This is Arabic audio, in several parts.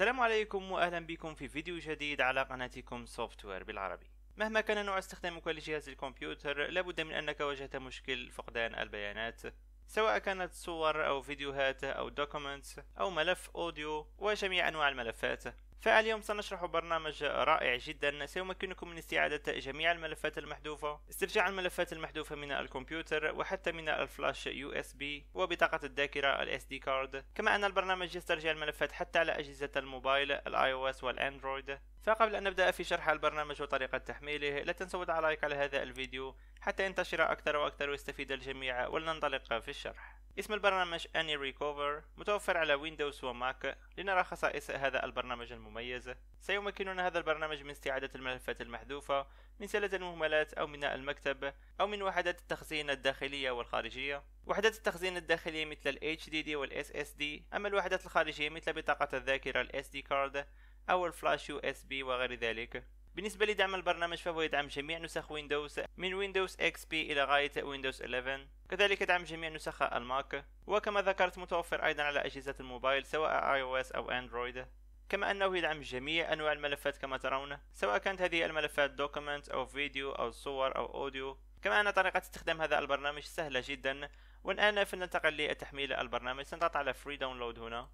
السلام عليكم واهلا بكم في فيديو جديد على قناتكم سوفتوير بالعربي مهما كان نوع استخدامك لجهاز الكمبيوتر لابد من انك واجهت مشكل فقدان البيانات سواء كانت صور او فيديوهات او دوكيومنتس او ملف اوديو وجميع انواع الملفات فاليوم سنشرح برنامج رائع جدا سيمكنكم من استعادة جميع الملفات المحذوفة استرجاع الملفات المحذوفة من الكمبيوتر وحتى من الفلاش يو اس بي وبطاقة الذاكرة الاس دي كارد كما ان البرنامج يسترجع الملفات حتى على اجهزة الموبايل الاي او اس والاندرويد فقبل ان نبدأ في شرح البرنامج وطريقة تحميله لا تنسوا وضع لايك على هذا الفيديو حتى ينتشر اكثر واكثر ويستفيد الجميع ولننطلق في الشرح اسم البرنامج اني ريكوفر متوفر على ويندوز وماك لنرى خصائص هذا البرنامج المميز سيمكننا هذا البرنامج من استعادة الملفات المحذوفة من سلة المهملات أو من المكتب أو من وحدات التخزين الداخلية والخارجية وحدات التخزين الداخلية مثل ال HDD وال SSD أما الوحدات الخارجية مثل بطاقة الذاكرة ال SD card أو الفلاش USB وغير ذلك بالنسبة لدعم البرنامج فهو يدعم جميع نسخ ويندوز من ويندوز اكس بي الى غاية ويندوز 11 كذلك يدعم جميع نسخ الماك وكما ذكرت متوفر ايضا على اجهزة الموبايل سواء اي او اس او اندرويد كما انه يدعم جميع انواع الملفات كما ترون سواء كانت هذه الملفات دوكيمنت او فيديو او صور او اوديو كما ان طريقة استخدام هذا البرنامج سهلة جدا والان فلننتقل لتحميل البرنامج سنضغط على فري داونلود هنا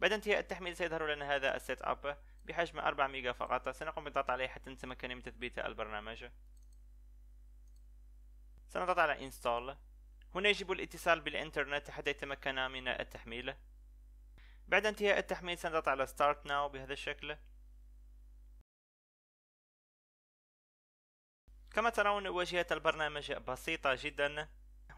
بعد انتهاء التحميل سيظهر لنا هذا السيت اب بحجم 4 ميجا فقط سنقوم بالضغط عليه حتى نتمكن من تثبيت البرنامج سنضغط على انستال هنا يجب الاتصال بالانترنت حتى يتمكن من التحميل بعد انتهاء التحميل سنضغط على ستارت ناو بهذا الشكل كما ترون واجهة البرنامج بسيطة جدا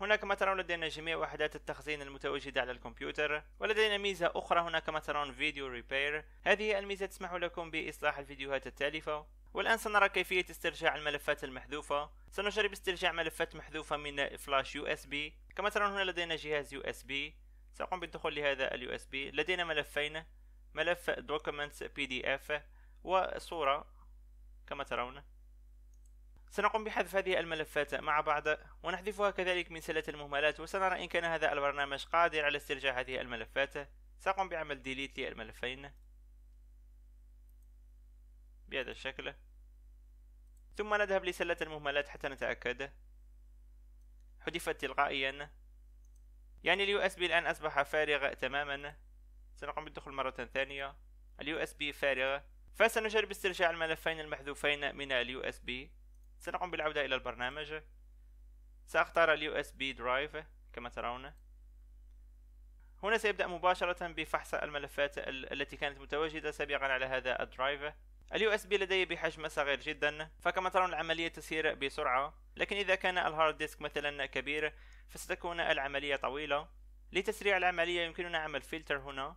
هناك ما ترون لدينا جميع وحدات التخزين المتواجدة على الكمبيوتر ولدينا ميزة أخرى هناك ما ترون فيديو ريبير هذه الميزة تسمح لكم بإصلاح الفيديوهات التالفة والآن سنرى كيفية استرجاع الملفات المحذوفة سنجرب استرجاع ملفات محذوفة من فلاش يو اس بي كما ترون هنا لدينا جهاز يو اس بي سأقوم بالدخول لهذا اليو اس بي لدينا ملفين ملف بي دي اف وصورة كما ترون سنقوم بحذف هذه الملفات مع بعض ونحذفها كذلك من سلة المهملات وسنرى إن كان هذا البرنامج قادر على استرجاع هذه الملفات سأقوم بعمل ديليت للملفين بهذا الشكل ثم نذهب لسلة المهملات حتى نتأكد حذفت تلقائيا يعني اليو اس بي الآن أصبح فارغ تماما سنقوم بالدخول مرة ثانية اليو اس بي فارغ فسنجرب استرجاع الملفين المحذوفين من اليو اس بي سنقوم بالعودة إلى البرنامج سأختار اليو اس بي درايف كما ترون هنا سيبدأ مباشرة بفحص الملفات التي كانت متواجدة سابقا على هذا الدرايف اليو اس بي لدي بحجم صغير جدا فكما ترون العملية تسير بسرعة لكن إذا كان الهارد ديسك مثلا كبير فستكون العملية طويلة لتسريع العملية يمكننا عمل فلتر هنا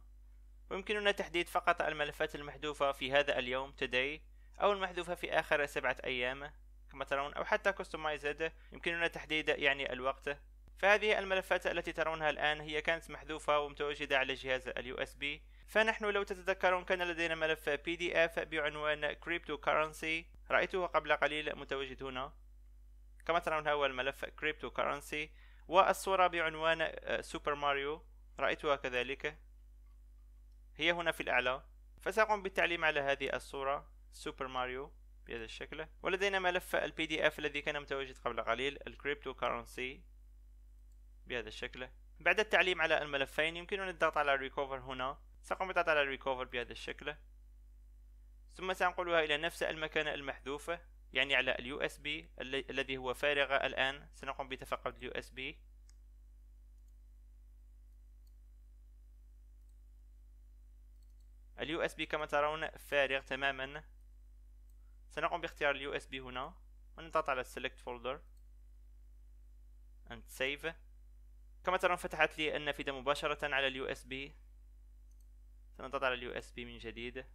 ويمكننا تحديد فقط الملفات المحذوفة في هذا اليوم today أو المحذوفة في آخر سبعة أيام كما ترون أو حتى كستمايزد يمكننا تحديد يعني الوقت فهذه الملفات التي ترونها الآن هي كانت محذوفة ومتواجدة على جهاز اليو اس بي فنحن لو تتذكرون كان لدينا ملف بي دي اف بعنوان كريبتو كرنسي رأيته قبل قليل متواجد هنا كما ترون هو الملف كريبتو كرنسي والصورة بعنوان سوبر آه، ماريو رأيتها كذلك هي هنا في الأعلى فسأقوم بالتعليم على هذه الصورة سوبر ماريو بهذا الشكل ولدينا ملف البي دي اف الذي كان متواجد قبل قليل الكريبتو كارنسي بهذا الشكل بعد التعليم على الملفين يمكننا الضغط على ريكوفر هنا سأقوم بالضغط على ريكوفر بهذا الشكل ثم سأنقلها إلى نفس المكان المحذوف يعني على اليو اس بي الذي هو فارغ الآن سنقوم بتفقد اليو اس بي اليو اس بي كما ترون فارغ تماما سنقوم باختيار اليو اس بي هنا ونضغط على select folder and save كما ترون فتحت لي النافذة مباشرة على اليو اس بي سنضغط على اليو اس بي من جديد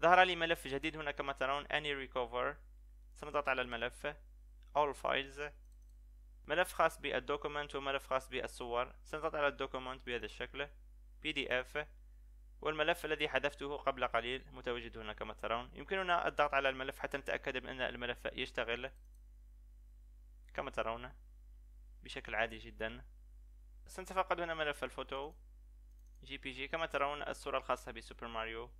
ظهر لي ملف جديد هنا كما ترون any recover سنضغط على الملف all files ملف خاص بالدوكومنت وملف خاص بالصور سنضغط على الدوكومنت بهذا الشكل PDF والملف الذي حذفته قبل قليل متواجد هنا كما ترون يمكننا الضغط على الملف حتى نتأكد من أن الملف يشتغل كما ترون بشكل عادي جدا سنتفقد هنا ملف الفوتو جي بي جي كما ترون الصورة الخاصة بسوبر ماريو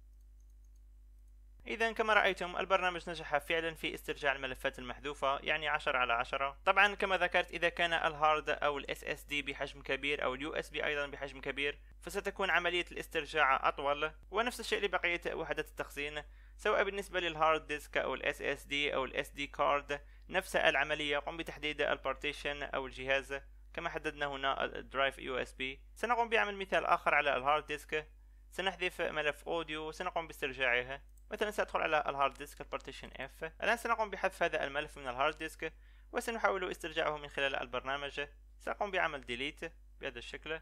إذا كما رأيتم البرنامج نجح فعلا في استرجاع الملفات المحذوفة يعني 10 على 10 طبعا كما ذكرت إذا كان الهارد أو الاس اس دي بحجم كبير أو اليو اس بي أيضا بحجم كبير فستكون عملية الاسترجاع أطول ونفس الشيء لبقية وحدات التخزين سواء بالنسبة للهارد ديسك أو الاس اس دي أو الاس دي كارد نفس العملية قم بتحديد البارتيشن أو الجهاز كما حددنا هنا الدرايف بي سنقوم بعمل مثال آخر على الهارد ديسك سنحذف ملف أوديو وسنقوم باسترجاعه مثلا سأدخل على الهارد ديسك البارتيشن اف الآن سنقوم بحذف هذا الملف من الهارد ديسك وسنحاول استرجاعه من خلال البرنامج سأقوم بعمل ديليت بهذا الشكل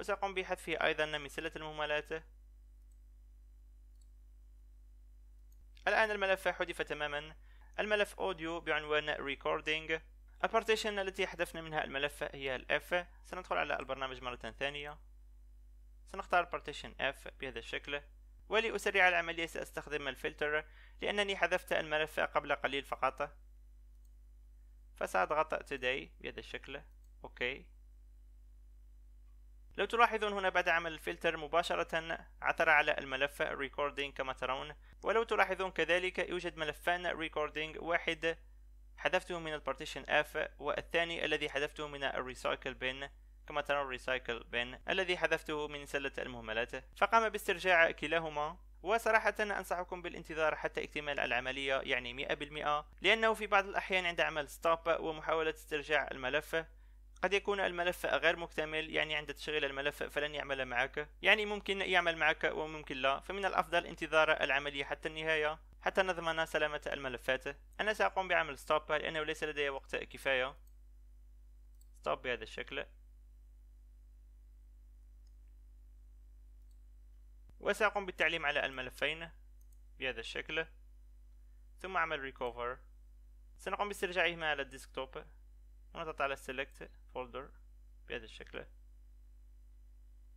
وسأقوم بحذفه أيضا من سلة المهملات الآن الملف حذف تماما الملف أوديو بعنوان Recording البارتيشن التي حذفنا منها الملف هي F سندخل على البرنامج مرة ثانية سنختار Partition F بهذا الشكل ولأسرع العملية سأستخدم الفلتر لأنني حذفت الملف قبل قليل فقط فسأضغط Today بهذا الشكل أوكي لو تلاحظون هنا بعد عمل الفلتر مباشرة عثر على الملف recording كما ترون ولو تلاحظون كذلك يوجد ملفان recording واحد حذفته من البارتيشن F والثاني الذي حذفته من الريسايكل bin كما ترون الريسايكل bin الذي حذفته من سلة المهملات فقام باسترجاع كلاهما وصراحة أنصحكم بالانتظار حتى اكتمال العملية يعني 100% لأنه في بعض الأحيان عند عمل ستوب ومحاولة استرجاع الملف قد يكون الملف غير مكتمل يعني عند تشغيل الملف فلن يعمل معك يعني ممكن يعمل معك وممكن لا فمن الأفضل انتظار العملية حتى النهاية حتى نضمن سلامة الملفات أنا سأقوم بعمل ستوب لأنه ليس لدي وقت كفاية ستوب بهذا الشكل وسأقوم بالتعليم على الملفين بهذا الشكل ثم أعمل ريكوفر سنقوم باسترجاعهما على الديسكتوب ونضغط على سيلكت folder بهذا الشكل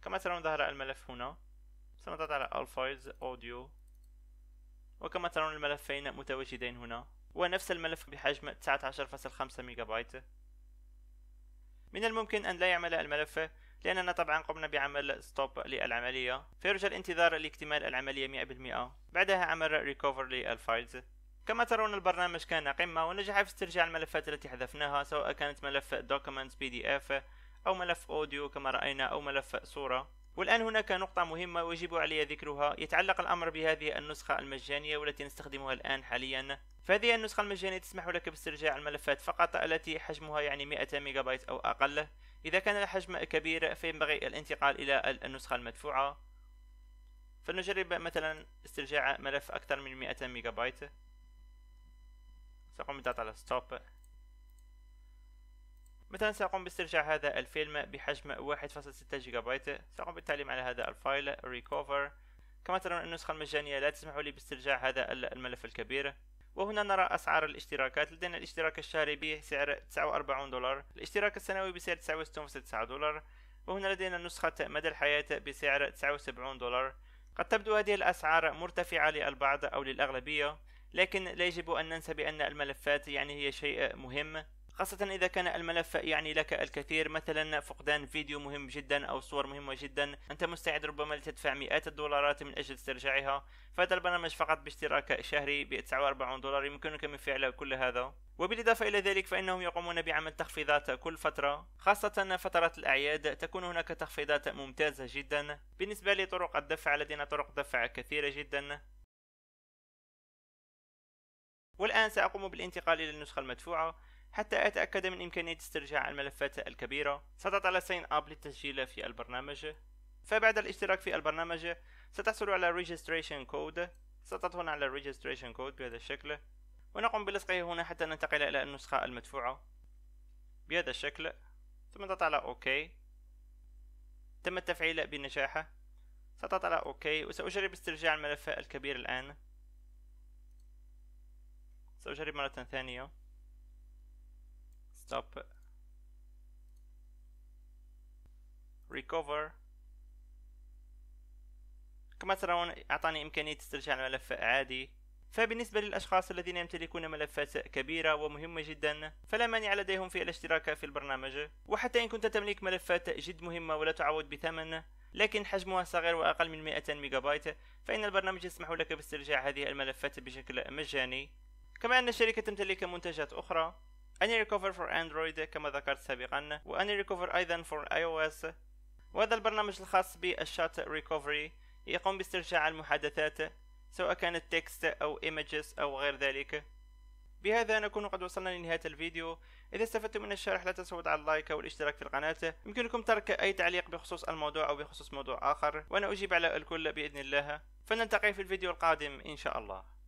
كما ترون ظهر الملف هنا سنضغط على all files audio وكما ترون الملفين متواجدين هنا ونفس الملف بحجم 19.5 ميجا بايت من الممكن أن لا يعمل الملف لأننا طبعا قمنا بعمل stop للعملية فيرجى الانتظار لاكتمال العملية 100% بعدها عمل recover للفايلز كما ترون البرنامج كان قمة ونجح في استرجاع الملفات التي حذفناها سواء كانت ملف documents pdf أو ملف أوديو كما رأينا أو ملف صورة والآن هناك نقطة مهمة ويجب علي ذكرها يتعلق الأمر بهذه النسخة المجانية والتي نستخدمها الآن حاليا فهذه النسخة المجانية تسمح لك باسترجاع الملفات فقط التي حجمها يعني 100 بايت أو أقل إذا كان الحجم كبير فينبغي الانتقال إلى النسخة المدفوعة فلنجرب مثلا استرجاع ملف أكثر من ميجا بايت سأقوم بالضغط على ستوب مثلا سأقوم باسترجاع هذا الفيلم بحجم 1.6 جيجا بايت سأقوم بالتعليم على هذا الفايل ريكوفر كما ترون النسخة المجانية لا تسمح لي باسترجاع هذا الملف الكبير وهنا نرى أسعار الاشتراكات لدينا الاشتراك الشهري بسعر 49 دولار الاشتراك السنوي بسعر 69.9 دولار وهنا لدينا نسخة مدى الحياة بسعر 79 دولار قد تبدو هذه الأسعار مرتفعة للبعض أو للأغلبية لكن لا يجب أن ننسى بأن الملفات يعني هي شيء مهم خاصة إذا كان الملف يعني لك الكثير مثلا فقدان فيديو مهم جدا أو صور مهمة جدا أنت مستعد ربما لتدفع مئات الدولارات من أجل استرجاعها فهذا البرنامج فقط باشتراك شهري ب 49 دولار يمكنك من فعل كل هذا وبالإضافة إلى ذلك فإنهم يقومون بعمل تخفيضات كل فترة خاصة فترة الأعياد تكون هناك تخفيضات ممتازة جدا بالنسبة لطرق الدفع لدينا طرق دفع كثيرة جدا والآن سأقوم بالانتقال إلى النسخة المدفوعة حتى أتأكد من إمكانية استرجاع الملفات الكبيرة سأضغط على سين أب للتسجيل في البرنامج فبعد الاشتراك في البرنامج ستحصل على registration code سأضغط هنا على registration code بهذا الشكل ونقوم بلصقه هنا حتى ننتقل إلى النسخة المدفوعة بهذا الشكل ثم نضغط على OK تم التفعيل بنجاح سأضغط على OK وسأجرب استرجاع الملف الكبير الآن أجرب مرة ثانية stop ريكوفر كما ترون أعطاني إمكانية استرجاع الملف عادي فبالنسبة للأشخاص الذين يمتلكون ملفات كبيرة ومهمة جدا فلا مانع لديهم في الاشتراك في البرنامج وحتى إن كنت تملك ملفات جد مهمة ولا تعوض بثمن لكن حجمها صغير وأقل من 200 ميجا بايت فإن البرنامج يسمح لك باسترجاع هذه الملفات بشكل مجاني كما أن الشركة تمتلك منتجات أخرى أني ريكوفر فور أندرويد كما ذكرت سابقا و ريكوفر أيضا فور أي أو إس وهذا البرنامج الخاص بالشات ريكوفري يقوم باسترجاع المحادثات سواء كانت تكست أو إيمجز أو غير ذلك بهذا نكون قد وصلنا لنهاية الفيديو إذا استفدتم من الشرح لا تنسوا وضع اللايك والاشتراك في القناة يمكنكم ترك أي تعليق بخصوص الموضوع أو بخصوص موضوع آخر وأنا أجيب على الكل بإذن الله فنلتقي في الفيديو القادم إن شاء الله